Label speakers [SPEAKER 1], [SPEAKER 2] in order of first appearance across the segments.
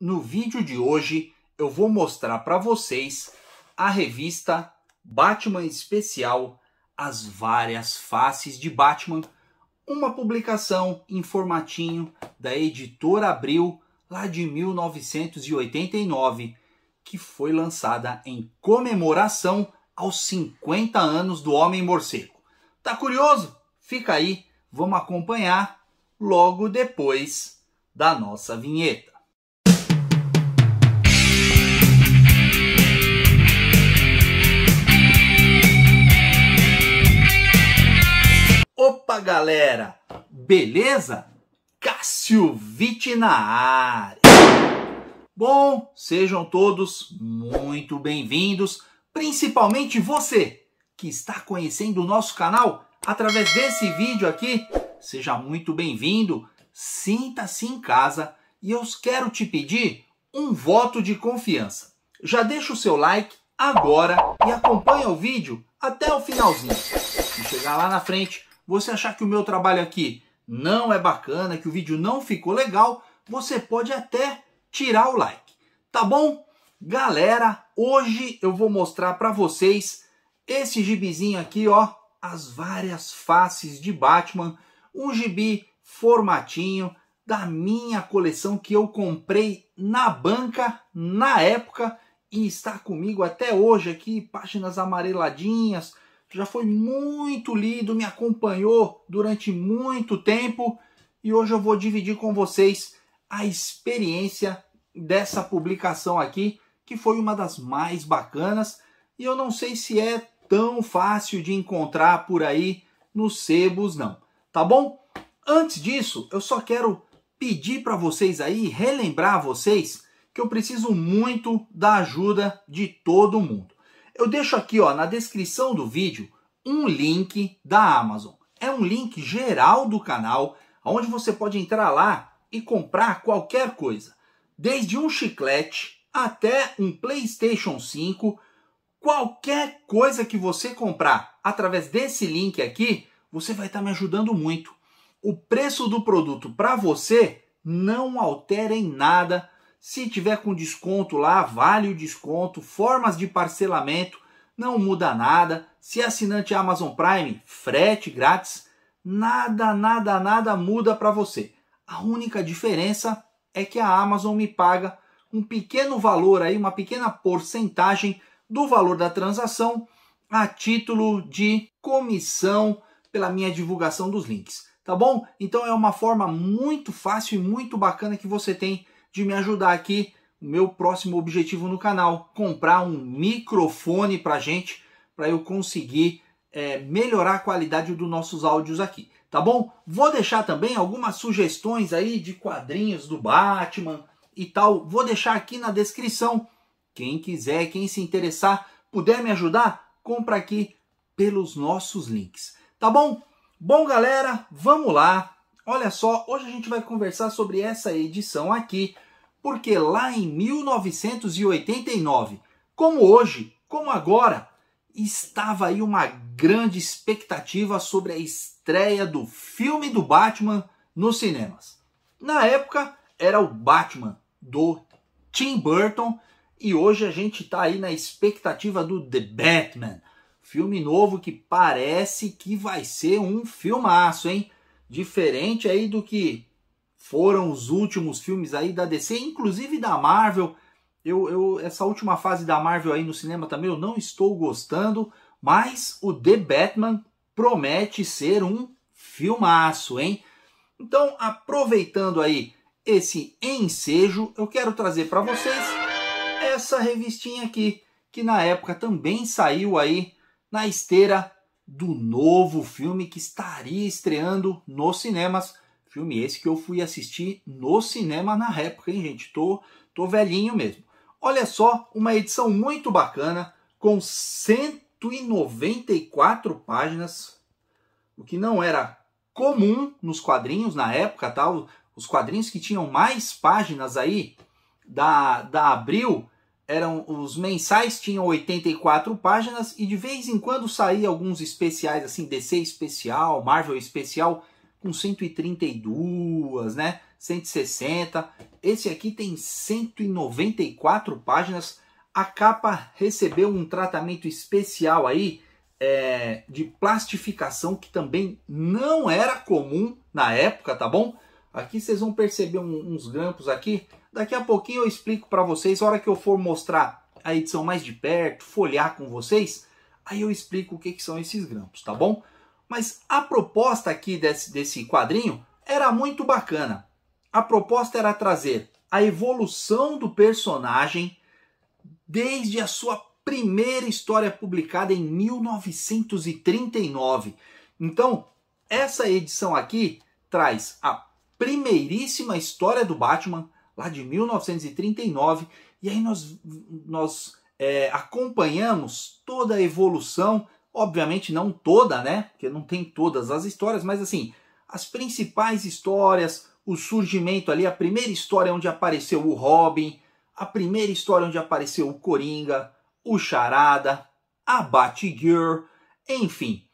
[SPEAKER 1] No vídeo de hoje eu vou mostrar para vocês a revista Batman Especial As Várias Faces de Batman, uma publicação em formatinho da editora Abril lá de 1989, que foi lançada em comemoração aos 50 anos do Homem Morcego. Tá curioso? Fica aí, vamos acompanhar logo depois da nossa vinheta. Opa, galera! Beleza? Cássio Vitti na área. Bom, sejam todos muito bem-vindos, principalmente você que está conhecendo o nosso canal através desse vídeo aqui. Seja muito bem-vindo, sinta-se em casa e eu quero te pedir um voto de confiança. Já deixa o seu like agora e acompanha o vídeo até o finalzinho. Se chegar lá na frente você achar que o meu trabalho aqui não é bacana, que o vídeo não ficou legal, você pode até tirar o like, tá bom? Galera, hoje eu vou mostrar para vocês esse gibizinho aqui, ó, as várias faces de Batman, um gibi formatinho da minha coleção que eu comprei na banca na época e está comigo até hoje aqui, páginas amareladinhas, já foi muito lido, me acompanhou durante muito tempo e hoje eu vou dividir com vocês a experiência dessa publicação aqui, que foi uma das mais bacanas e eu não sei se é tão fácil de encontrar por aí nos sebos não, tá bom? Antes disso, eu só quero pedir para vocês aí, relembrar vocês que eu preciso muito da ajuda de todo mundo. Eu deixo aqui ó, na descrição do vídeo um link da Amazon. É um link geral do canal, onde você pode entrar lá e comprar qualquer coisa. Desde um chiclete até um PlayStation 5, qualquer coisa que você comprar através desse link aqui, você vai estar tá me ajudando muito. O preço do produto para você não altera em nada se tiver com desconto lá, vale o desconto. Formas de parcelamento, não muda nada. Se é assinante Amazon Prime, frete grátis. Nada, nada, nada muda para você. A única diferença é que a Amazon me paga um pequeno valor aí, uma pequena porcentagem do valor da transação a título de comissão pela minha divulgação dos links, tá bom? Então é uma forma muito fácil e muito bacana que você tem de me ajudar aqui, o meu próximo objetivo no canal, comprar um microfone para gente, para eu conseguir é, melhorar a qualidade dos nossos áudios aqui, tá bom? Vou deixar também algumas sugestões aí de quadrinhos do Batman e tal, vou deixar aqui na descrição. Quem quiser, quem se interessar, puder me ajudar, compra aqui pelos nossos links, tá bom? Bom, galera, vamos lá. Olha só, hoje a gente vai conversar sobre essa edição aqui, porque lá em 1989, como hoje, como agora, estava aí uma grande expectativa sobre a estreia do filme do Batman nos cinemas. Na época era o Batman do Tim Burton e hoje a gente está aí na expectativa do The Batman, filme novo que parece que vai ser um filmaço, hein? diferente aí do que foram os últimos filmes aí da DC, inclusive da Marvel. Eu, eu essa última fase da Marvel aí no cinema também eu não estou gostando, mas o The Batman promete ser um filmaço, hein? Então, aproveitando aí esse ensejo, eu quero trazer para vocês essa revistinha aqui, que na época também saiu aí na esteira do novo filme que estaria estreando nos cinemas. Filme esse que eu fui assistir no cinema na época, hein, gente? Tô, tô velhinho mesmo. Olha só, uma edição muito bacana, com 194 páginas, o que não era comum nos quadrinhos na época, tá? Os quadrinhos que tinham mais páginas aí da, da Abril eram os mensais tinham 84 páginas e de vez em quando saía alguns especiais assim, DC especial, Marvel especial com 132, né? 160. Esse aqui tem 194 páginas. A capa recebeu um tratamento especial aí é, de plastificação que também não era comum na época, tá bom? Aqui vocês vão perceber um, uns grampos aqui Daqui a pouquinho eu explico para vocês, a hora que eu for mostrar a edição mais de perto, folhear com vocês, aí eu explico o que, que são esses grampos, tá bom? Mas a proposta aqui desse, desse quadrinho era muito bacana. A proposta era trazer a evolução do personagem desde a sua primeira história publicada em 1939. Então, essa edição aqui traz a primeiríssima história do Batman, lá de 1939, e aí nós, nós é, acompanhamos toda a evolução, obviamente não toda, né? Porque não tem todas as histórias, mas assim, as principais histórias, o surgimento ali, a primeira história onde apareceu o Robin, a primeira história onde apareceu o Coringa, o Charada, a Batgirl, enfim,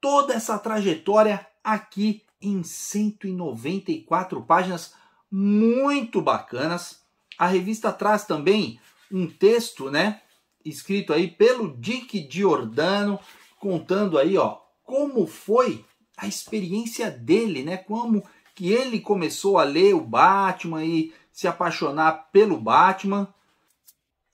[SPEAKER 1] toda essa trajetória aqui em 194 páginas muito bacanas. A revista traz também um texto, né, escrito aí pelo Dick Giordano, contando aí, ó, como foi a experiência dele, né, como que ele começou a ler o Batman e se apaixonar pelo Batman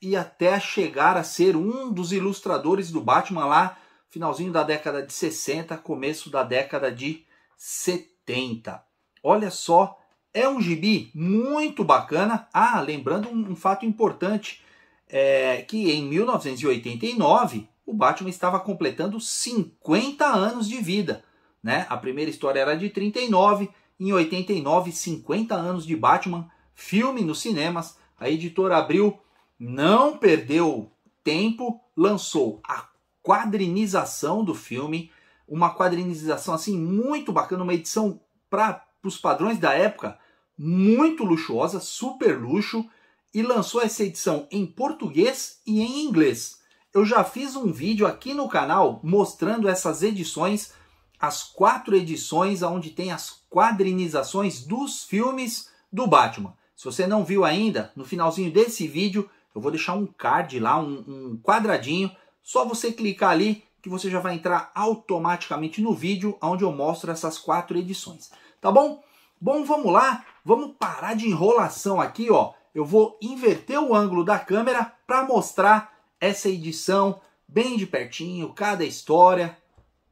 [SPEAKER 1] e até chegar a ser um dos ilustradores do Batman lá, finalzinho da década de 60, começo da década de 70. Olha só é um gibi muito bacana. Ah, lembrando um, um fato importante, é, que em 1989 o Batman estava completando 50 anos de vida. Né? A primeira história era de 39, em 89, 50 anos de Batman, filme nos cinemas. A editora abriu, não perdeu tempo, lançou a quadrinização do filme, uma quadrinização assim muito bacana, uma edição para para os padrões da época, muito luxuosa, super luxo, e lançou essa edição em português e em inglês. Eu já fiz um vídeo aqui no canal mostrando essas edições, as quatro edições onde tem as quadrinizações dos filmes do Batman. Se você não viu ainda, no finalzinho desse vídeo eu vou deixar um card lá, um, um quadradinho, só você clicar ali que você já vai entrar automaticamente no vídeo onde eu mostro essas quatro edições tá bom? Bom, vamos lá, vamos parar de enrolação aqui, ó. Eu vou inverter o ângulo da câmera para mostrar essa edição bem de pertinho, cada história,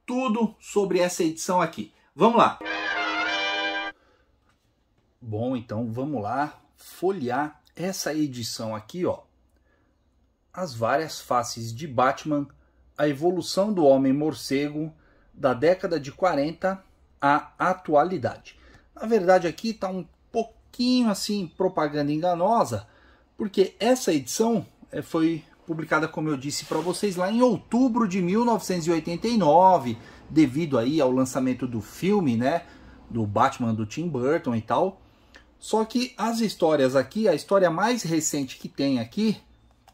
[SPEAKER 1] tudo sobre essa edição aqui. Vamos lá. Bom, então vamos lá folhear essa edição aqui, ó. As várias faces de Batman, a evolução do Homem-Morcego da década de 40 a atualidade. Na verdade, aqui está um pouquinho assim propaganda enganosa, porque essa edição eh, foi publicada, como eu disse para vocês, lá em outubro de 1989, devido aí ao lançamento do filme, né, do Batman do Tim Burton e tal. Só que as histórias aqui, a história mais recente que tem aqui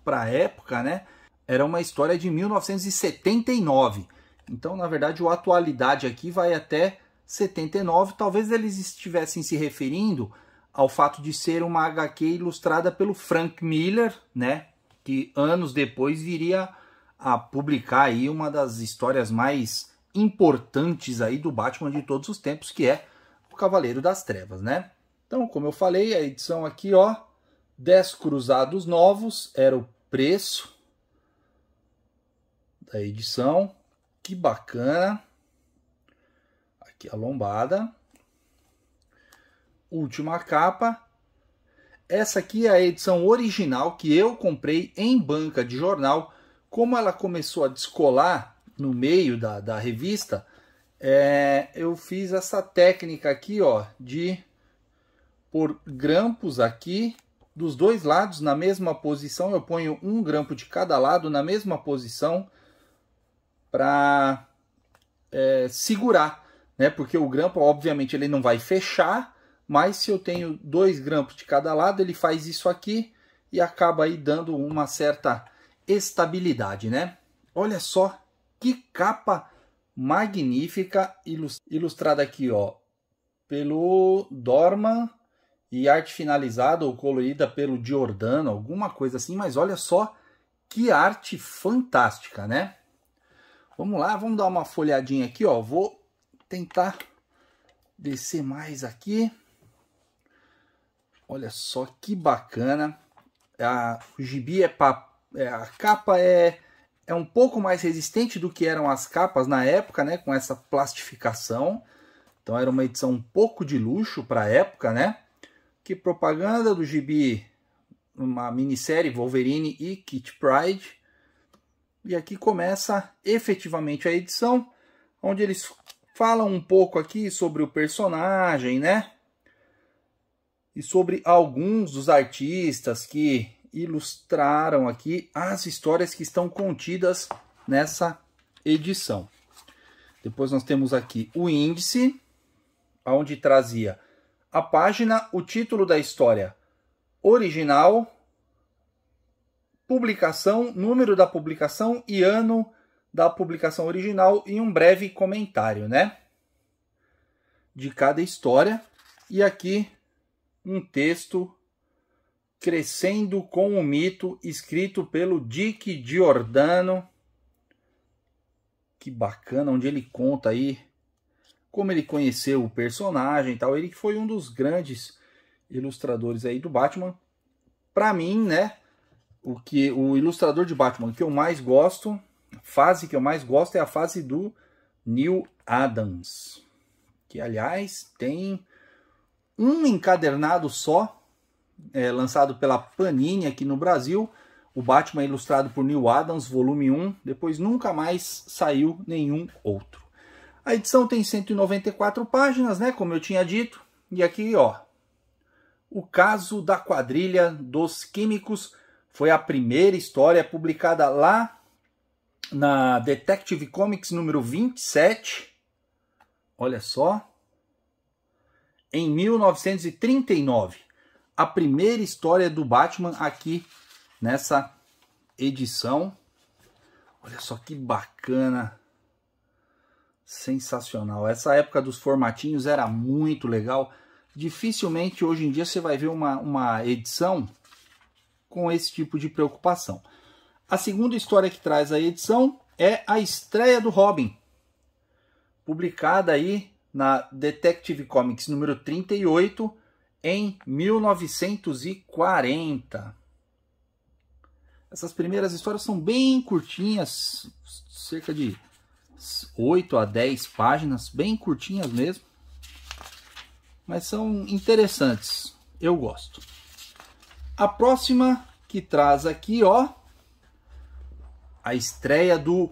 [SPEAKER 1] para época, né, era uma história de 1979. Então, na verdade, o atualidade aqui vai até 79, talvez eles estivessem se referindo ao fato de ser uma HQ ilustrada pelo Frank Miller, né? Que anos depois viria a publicar aí uma das histórias mais importantes aí do Batman de todos os tempos, que é o Cavaleiro das Trevas, né? Então, como eu falei, a edição aqui, ó, 10 cruzados novos era o preço da edição. Que bacana aqui a lombada, última capa. Essa aqui é a edição original que eu comprei em banca de jornal. Como ela começou a descolar no meio da, da revista, é, eu fiz essa técnica aqui, ó, de por grampos aqui dos dois lados na mesma posição. Eu ponho um grampo de cada lado na mesma posição para é, segurar né? Porque o grampo, obviamente, ele não vai fechar, mas se eu tenho dois grampos de cada lado, ele faz isso aqui e acaba aí dando uma certa estabilidade, né? Olha só que capa magnífica ilustrada aqui, ó, pelo Dorman e arte finalizada ou colorida pelo Giordano, alguma coisa assim, mas olha só que arte fantástica, né? Vamos lá, vamos dar uma folhadinha aqui, ó. Vou tentar descer mais aqui. Olha só que bacana. A, o gibi é, pa, é a capa é é um pouco mais resistente do que eram as capas na época, né, com essa plastificação. Então era uma edição um pouco de luxo para a época, né? Que propaganda do gibi, uma minissérie Wolverine e Kit Pride. E aqui começa efetivamente a edição, onde eles fala um pouco aqui sobre o personagem, né? E sobre alguns dos artistas que ilustraram aqui as histórias que estão contidas nessa edição. Depois nós temos aqui o índice, onde trazia a página, o título da história original, publicação, número da publicação e ano da publicação original e um breve comentário, né? De cada história. E aqui um texto Crescendo com o Mito, escrito pelo Dick Giordano. Que bacana, onde ele conta aí como ele conheceu o personagem e tal. Ele que foi um dos grandes ilustradores aí do Batman. Para mim, né, o que o ilustrador de Batman que eu mais gosto fase que eu mais gosto é a fase do Neil Adams, que aliás tem um encadernado só, é, lançado pela Panini aqui no Brasil, o Batman ilustrado por Neil Adams, volume 1, depois nunca mais saiu nenhum outro. A edição tem 194 páginas, né, como eu tinha dito, e aqui, ó, o caso da quadrilha dos químicos foi a primeira história publicada lá na Detective Comics número 27, olha só, em 1939, a primeira história do Batman aqui nessa edição. Olha só que bacana, sensacional. Essa época dos formatinhos era muito legal. Dificilmente hoje em dia você vai ver uma, uma edição com esse tipo de preocupação. A segunda história que traz a edição é a estreia do Robin, publicada aí na Detective Comics número 38 em 1940. Essas primeiras histórias são bem curtinhas, cerca de 8 a 10 páginas, bem curtinhas mesmo, mas são interessantes. Eu gosto. A próxima que traz aqui, ó, a estreia do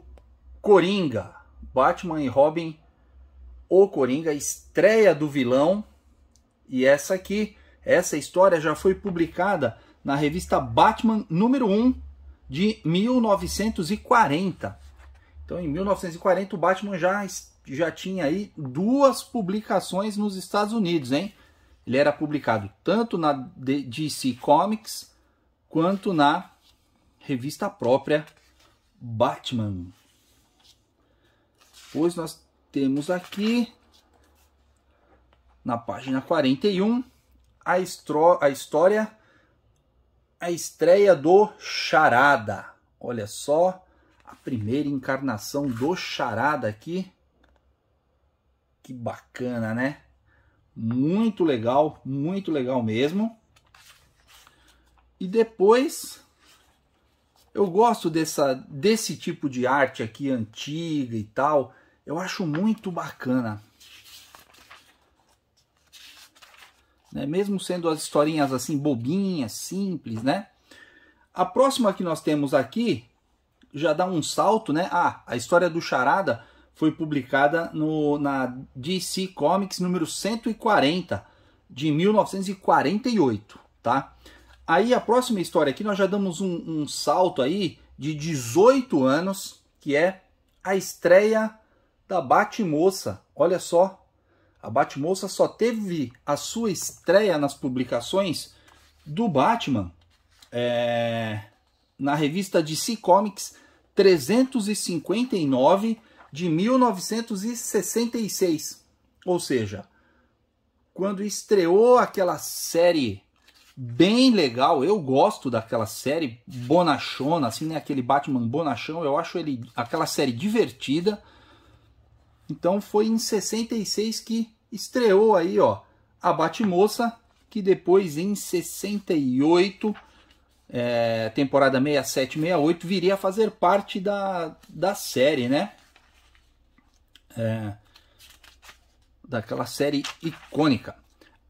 [SPEAKER 1] Coringa. Batman e Robin, o Coringa, estreia do vilão. E essa aqui, essa história já foi publicada na revista Batman número 1 de 1940. Então, em 1940, o Batman já, já tinha aí duas publicações nos Estados Unidos, hein? Ele era publicado tanto na DC Comics quanto na revista própria Batman. Pois nós temos aqui na página 41 a, a história, a estreia do Charada. Olha só a primeira encarnação do Charada aqui. Que bacana, né? Muito legal, muito legal mesmo. E depois eu gosto dessa, desse tipo de arte aqui antiga e tal. Eu acho muito bacana. Né? Mesmo sendo as historinhas assim bobinhas, simples, né? A próxima que nós temos aqui já dá um salto, né? Ah, a história do Charada foi publicada no, na DC Comics número 140 de 1948, tá? Aí a próxima história aqui, nós já damos um, um salto aí de 18 anos, que é a estreia da Batmoça. Olha só, a Batmoça só teve a sua estreia nas publicações do Batman é, na revista DC Comics 359 de 1966. Ou seja, quando estreou aquela série bem legal. Eu gosto daquela série bonachona, assim, né? Aquele Batman bonachão. Eu acho ele aquela série divertida. Então foi em 66 que estreou aí, ó, a Batmoça, que depois em 68, é, temporada 67, 68, viria a fazer parte da, da série, né? É, daquela série icônica.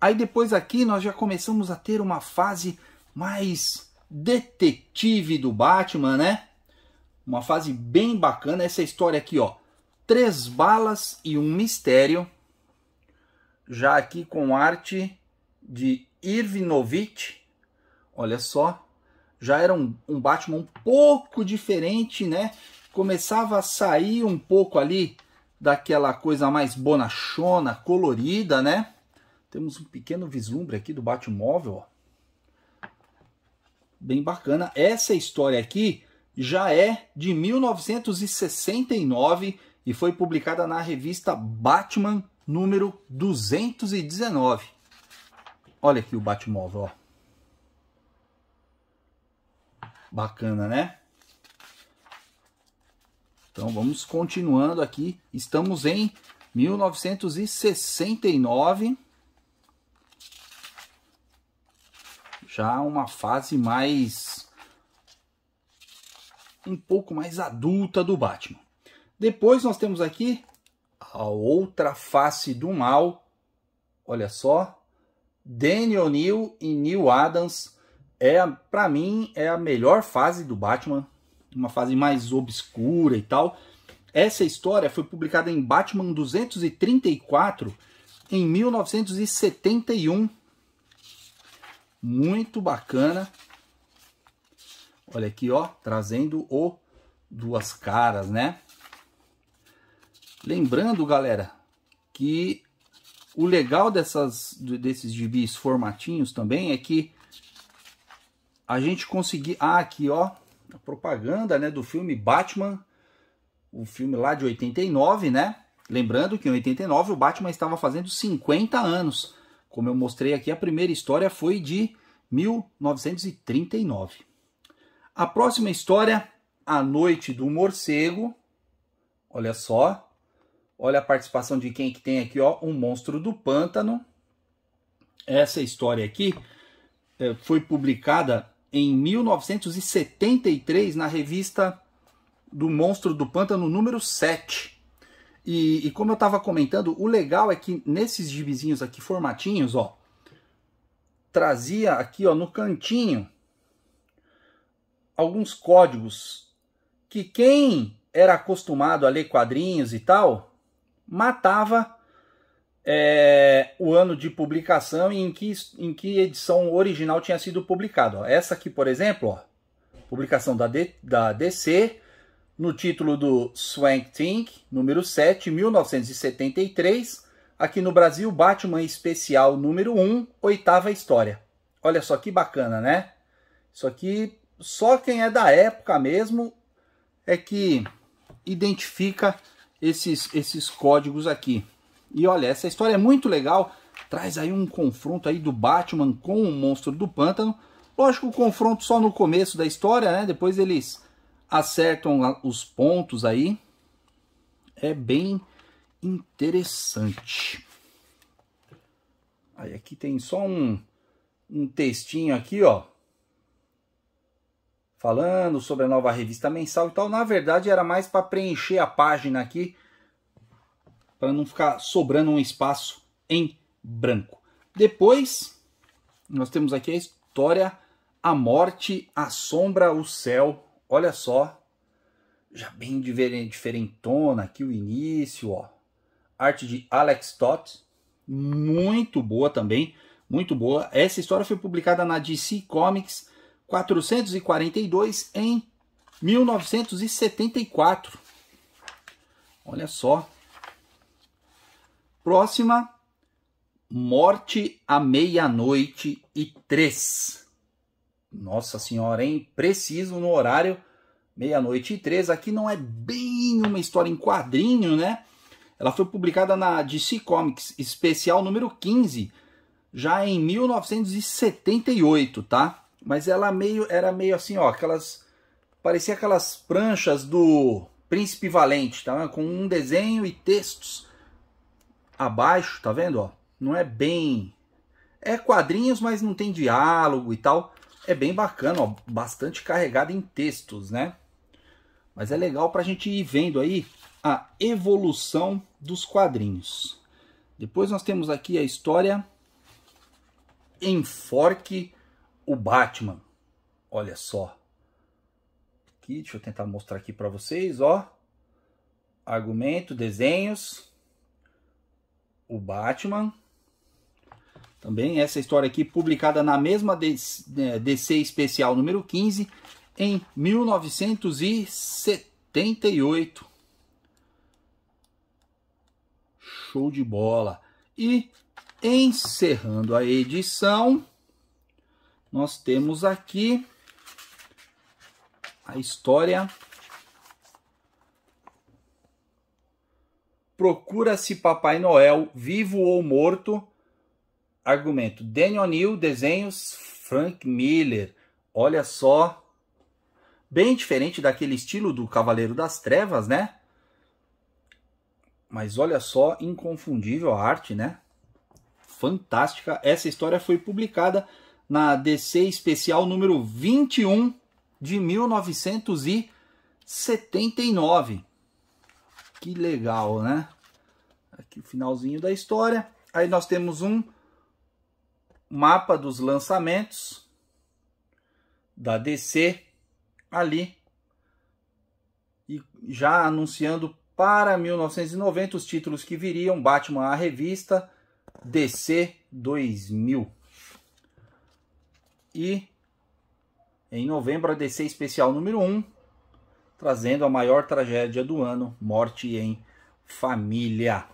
[SPEAKER 1] Aí depois aqui nós já começamos a ter uma fase mais detetive do Batman, né? Uma fase bem bacana essa história aqui, ó. Três balas e um mistério. Já aqui com arte de Irvinovich. Olha só, já era um, um Batman um pouco diferente, né? Começava a sair um pouco ali daquela coisa mais bonachona, colorida, né? Temos um pequeno vislumbre aqui do Batmóvel. Bem bacana. Essa história aqui já é de 1969 e foi publicada na revista Batman número 219. Olha aqui o Batmóvel, ó. Bacana, né? Então vamos continuando aqui. Estamos em 1969. já uma fase mais um pouco mais adulta do Batman. Depois nós temos aqui a outra face do mal. Olha só, Daniel Neal e Neil Adams é, para mim, é a melhor fase do Batman, uma fase mais obscura e tal. Essa história foi publicada em Batman 234 em 1971 muito bacana. Olha aqui, ó, trazendo o duas caras, né? Lembrando, galera, que o legal dessas, desses gibis formatinhos também é que a gente conseguir... Ah, aqui, ó, a propaganda né, do filme Batman, o filme lá de 89, né? Lembrando que em 89 o Batman estava fazendo 50 anos. Como eu mostrei aqui, a primeira história foi de 1939. A próxima história, A Noite do Morcego. Olha só. Olha a participação de quem que tem aqui, ó, um monstro do pântano. Essa história aqui é, foi publicada em 1973 na revista do Monstro do Pântano número 7. E, e como eu estava comentando, o legal é que nesses gibizinhos aqui, formatinhos, ó, trazia aqui ó, no cantinho alguns códigos que quem era acostumado a ler quadrinhos e tal, matava é, o ano de publicação e em que, em que edição original tinha sido publicado. Ó. Essa aqui, por exemplo, ó, publicação da, D, da DC, no título do Swank Think, número 7, 1973. Aqui no Brasil, Batman Especial número 1, oitava história. Olha só que bacana, né? Isso aqui só quem é da época mesmo é que identifica esses, esses códigos aqui. E olha, essa história é muito legal, traz aí um confronto aí do Batman com o monstro do pântano. Lógico, o confronto só no começo da história, né? Depois eles acertam os pontos aí. É bem interessante. Aí aqui tem só um, um textinho aqui, ó. Falando sobre a nova revista mensal e tal. Na verdade era mais para preencher a página aqui. Para não ficar sobrando um espaço em branco. Depois, nós temos aqui a história A Morte Assombra o Céu Olha só, já bem diferentona aqui o início, ó. Arte de Alex Toth, muito boa também, muito boa. Essa história foi publicada na DC Comics 442 em 1974. Olha só. Próxima, Morte à Meia-Noite e Três. Nossa senhora, hein? Preciso no horário, meia-noite e três. Aqui não é bem uma história em quadrinho, né? Ela foi publicada na DC Comics, especial número 15, já em 1978, tá? Mas ela meio era meio assim, ó, aquelas parecia aquelas pranchas do Príncipe Valente, tá? Com um desenho e textos abaixo, tá vendo, ó? Não é bem é quadrinhos, mas não tem diálogo e tal é bem bacana, ó, bastante carregada em textos, né? Mas é legal para a gente ir vendo aí a evolução dos quadrinhos. Depois nós temos aqui a história Enforque o Batman. Olha só. Aqui, deixa eu tentar mostrar aqui para vocês, ó. Argumento, desenhos. O Batman também essa história aqui publicada na mesma DC né, especial número 15 em 1978. Show de bola. E encerrando a edição, nós temos aqui a história Procura-se Papai Noel, vivo ou morto, Argumento: Daniel O'Neill, desenhos Frank Miller. Olha só. Bem diferente daquele estilo do Cavaleiro das Trevas, né? Mas olha só, inconfundível a arte, né? Fantástica. Essa história foi publicada na DC Especial número 21 de 1979. Que legal, né? Aqui o finalzinho da história. Aí nós temos um mapa dos lançamentos da DC ali e já anunciando para 1990 os títulos que viriam Batman a revista DC 2000 e em novembro a DC especial número 1 trazendo a maior tragédia do ano morte em família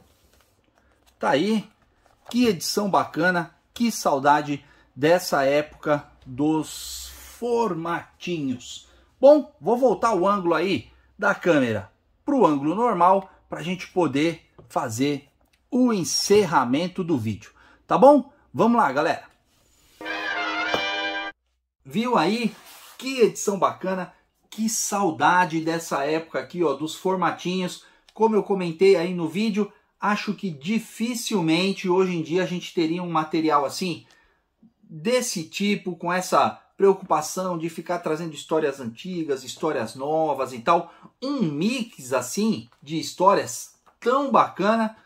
[SPEAKER 1] tá aí que edição bacana que saudade dessa época dos formatinhos. Bom, vou voltar o ângulo aí da câmera para o ângulo normal para a gente poder fazer o encerramento do vídeo, tá bom? Vamos lá, galera. Viu aí? Que edição bacana, que saudade dessa época aqui, ó, dos formatinhos. Como eu comentei aí no vídeo, acho que dificilmente hoje em dia a gente teria um material assim, desse tipo, com essa preocupação de ficar trazendo histórias antigas, histórias novas e tal. Um mix assim de histórias tão bacana.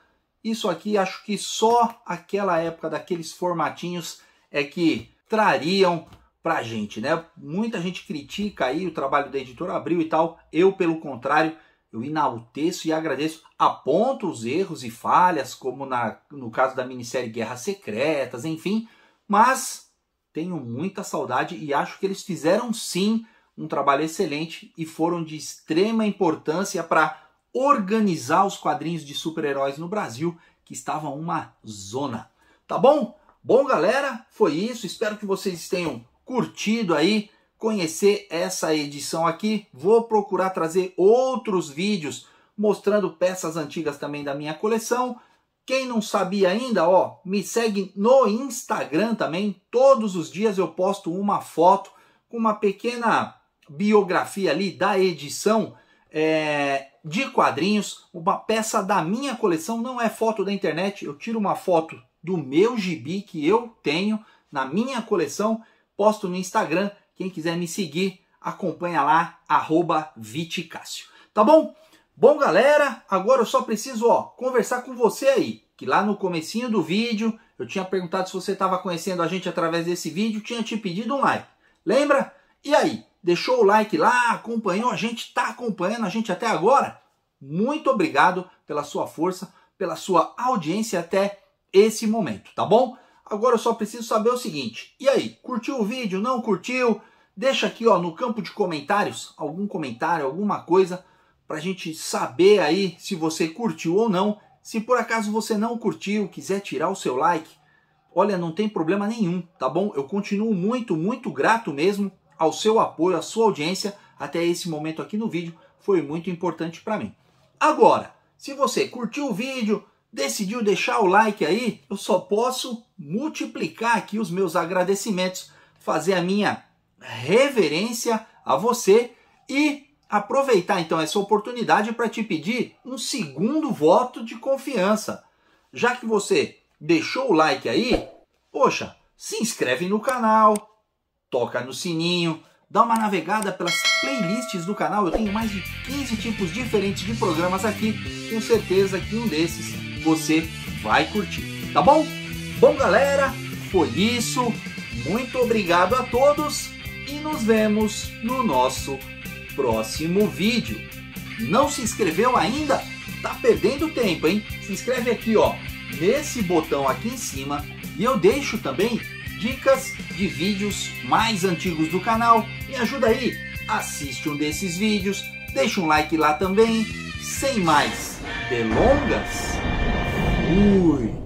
[SPEAKER 1] Isso aqui acho que só aquela época daqueles formatinhos é que trariam pra gente, né? Muita gente critica aí o trabalho da editora Abril e tal. Eu, pelo contrário, eu enalteço e agradeço, aponto os erros e falhas, como na, no caso da minissérie Guerras Secretas, enfim, mas tenho muita saudade e acho que eles fizeram sim um trabalho excelente e foram de extrema importância para organizar os quadrinhos de super-heróis no Brasil, que estava uma zona. Tá bom? Bom, galera, foi isso. Espero que vocês tenham curtido aí conhecer essa edição aqui, vou procurar trazer outros vídeos mostrando peças antigas também da minha coleção. Quem não sabia ainda, ó, me segue no Instagram também. Todos os dias eu posto uma foto com uma pequena biografia ali da edição é, de quadrinhos, uma peça da minha coleção, não é foto da internet, eu tiro uma foto do meu gibi que eu tenho na minha coleção, posto no Instagram quem quiser me seguir, acompanha lá, arroba Tá bom? Bom, galera, agora eu só preciso ó, conversar com você aí, que lá no comecinho do vídeo, eu tinha perguntado se você estava conhecendo a gente através desse vídeo, tinha te pedido um like. Lembra? E aí, deixou o like lá, acompanhou a gente, está acompanhando a gente até agora? Muito obrigado pela sua força, pela sua audiência até esse momento, tá bom? Agora eu só preciso saber o seguinte: e aí, curtiu o vídeo? Não curtiu? Deixa aqui ó, no campo de comentários algum comentário, alguma coisa para a gente saber aí se você curtiu ou não. Se por acaso você não curtiu, quiser tirar o seu like, olha, não tem problema nenhum, tá bom? Eu continuo muito, muito grato mesmo ao seu apoio, à sua audiência até esse momento aqui no vídeo. Foi muito importante para mim. Agora, se você curtiu o vídeo, Decidiu deixar o like aí? Eu só posso multiplicar aqui os meus agradecimentos, fazer a minha reverência a você e aproveitar então essa oportunidade para te pedir um segundo voto de confiança. Já que você deixou o like aí, poxa, se inscreve no canal, toca no sininho, dá uma navegada pelas playlists do canal, eu tenho mais de 15 tipos diferentes de programas aqui, tenho certeza que um desses você vai curtir, tá bom? Bom galera, foi isso, muito obrigado a todos e nos vemos no nosso próximo vídeo. Não se inscreveu ainda? Tá perdendo tempo, hein? Se inscreve aqui, ó, nesse botão aqui em cima e eu deixo também dicas de vídeos mais antigos do canal. Me ajuda aí, assiste um desses vídeos, deixa um like lá também. Sem mais delongas, fui!